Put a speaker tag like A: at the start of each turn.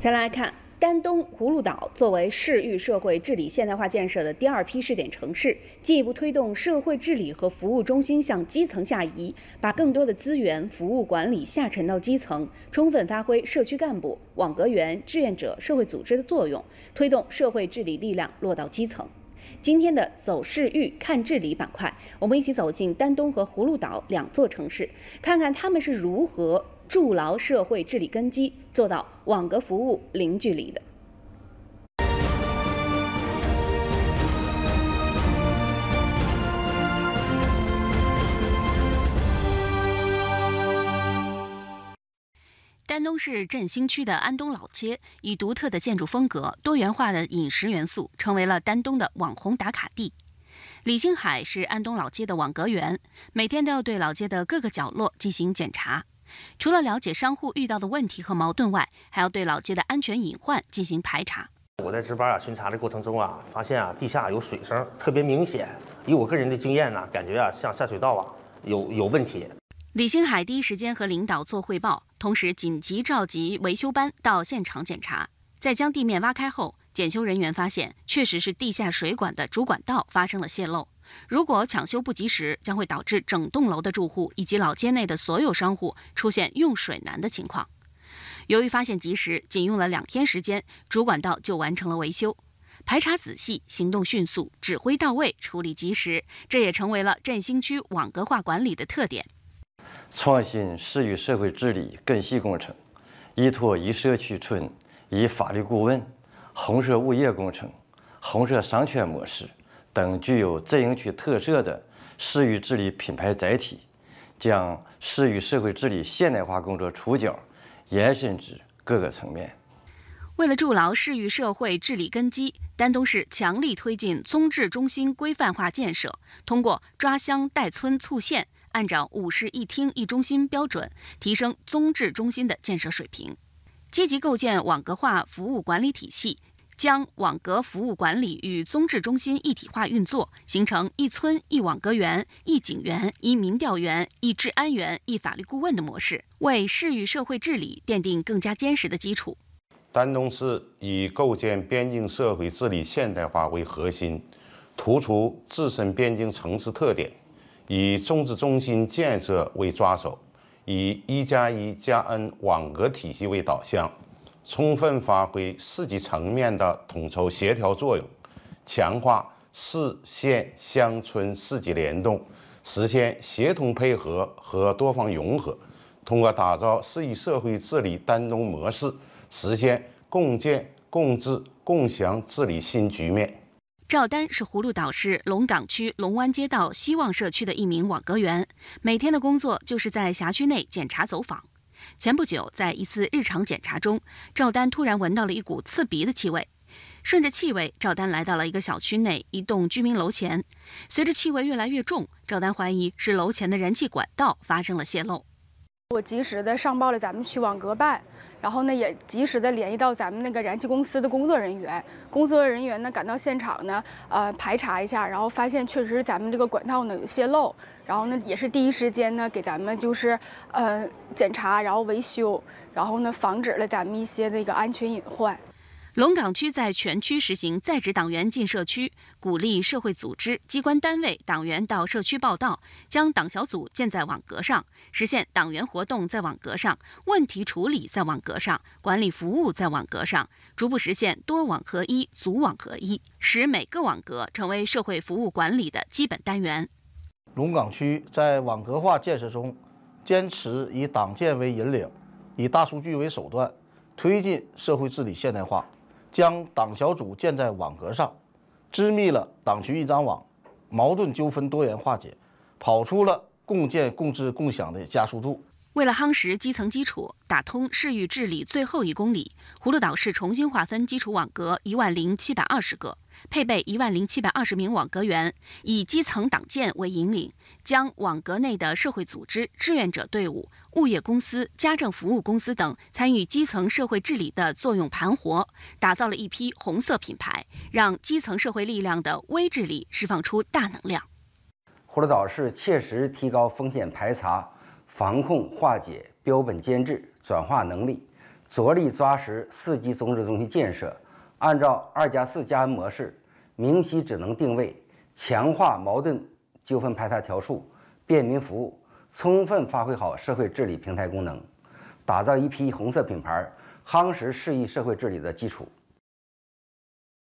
A: 再来看丹东葫芦岛作为市域社会治理现代化建设的第二批试点城市，进一步推动社会治理和服务中心向基层下移，把更多的资源、服务、管理下沉到基层，充分发挥社区干部、网格员、志愿者、社会组织的作用，推动社会治理力量落到基层。今天的“走市域看治理”板块，我们一起走进丹东和葫芦岛两座城市，看看他们是如何。筑牢社会治理根基，做到网格服务零距离的。丹东市振兴区的安东老街，以独特的建筑风格、多元化的饮食元素，成为了丹东的网红打卡地。李兴海是安东老街的网格员，每天都要对老街的各个角落进行检查。除了了解商户遇到的问题和矛盾外，还要对老街的安全隐患进行排查。
B: 我在值班啊、巡查的过程中啊，发现啊，地下有水声，特别明显。以我个人的经验呢，感觉啊，像下水道啊，有有问题。
A: 李兴海第一时间和领导做汇报，同时紧急召集维修班到现场检查。在将地面挖开后，检修人员发现，确实是地下水管的主管道发生了泄漏。如果抢修不及时，将会导致整栋楼的住户以及老街内的所有商户出现用水难的情况。由于发现及时，仅用了两天时间，主管道就完成了维修。排查仔细，行动迅速，指挥到位，处理及时，这也成为了振兴区网格化管理的特点。
B: 创新是与社会治理更系工程，依托一社区村，一法律顾问。红色物业工程、红色商圈模式等具有自营区特色的市域治理品牌载体，将市域社会治理现代化工作触角延伸至各个层面。
A: 为了筑牢市域社会治理根基，丹东市强力推进综治中心规范化建设，通过抓乡带村促县，按照“五室一厅一中心”标准，提升综治中心的建设水平。积极构建网格化服务管理体系，将网格服务管理与综治中心一体化运作，形成一村一网格员、一警员、一民调员、一治安员、一法律顾问的模式，为市域社会治理奠定更加坚实的基础。
B: 丹东市以构建边境社会治理现代化为核心，突出自身边境城市特点，以综治中心建设为抓手。以“一加一加 N” 网格体系为导向，充分发挥市级层面的统筹协调作用，强化市县乡村四级联动，实现协同配合和多方融合。通过打造市域社会治理单中模式，实现共建共治共享治理新局面。
A: 赵丹是葫芦岛市龙岗区龙湾街道希望社区的一名网格员，每天的工作就是在辖区内检查走访。前不久，在一次日常检查中，赵丹突然闻到了一股刺鼻的气味，顺着气味，赵丹来到了一个小区内一栋居民楼前。随着气味越来越重，赵丹怀疑是楼前的燃气管道发生了泄漏，我及时的上报了咱们区网格办。然后呢，也及时的联系到咱们那个燃气公司的工作人员，工作人员呢赶到现场呢，呃排查一下，然后发现确实咱们这个管道呢有泄漏，然后呢也是第一时间呢给咱们就是呃检查，然后维修，然后呢防止了咱们一些那个安全隐患。龙岗区在全区实行在职党员进社区，鼓励社会组织、机关单位党员到社区报道，将党小组建在网格上，实现党员活动在网格上、问题处理在网格上、管理服务在网格上，逐步实现多网合一、组网合一，使每个网格成为社会服务管理的基本单元。
B: 龙岗区在网格化建设中，坚持以党建为引领，以大数据为手段，推进社会治理现代化。将党小组建在网格上，织密了党群一张网，矛盾纠纷多元化解，跑出了共建共治共享的加速度。
A: 为了夯实基层基础，打通市域治理最后一公里，葫芦岛市重新划分基础网格一万零七百二十个。配备一万零七百二十名网格员，以基层党建为引领，将网格内的社会组织、志愿者队伍、物业公司、家政服务公司等参与基层社会治理的作用盘活，打造了一批红色品牌，让基层社会力量的微治理释放出大能量。
B: 葫芦岛市切实提高风险排查、防控化解、标本兼治转化能力，着力抓实四级综治中心建设。按照“二加四加 N” 模式，明晰职能定位，强化矛盾纠纷排查调处、便民服务，充分发挥好社会治理平台功能，打造一批红色品牌，夯实适宜社会治理的基础。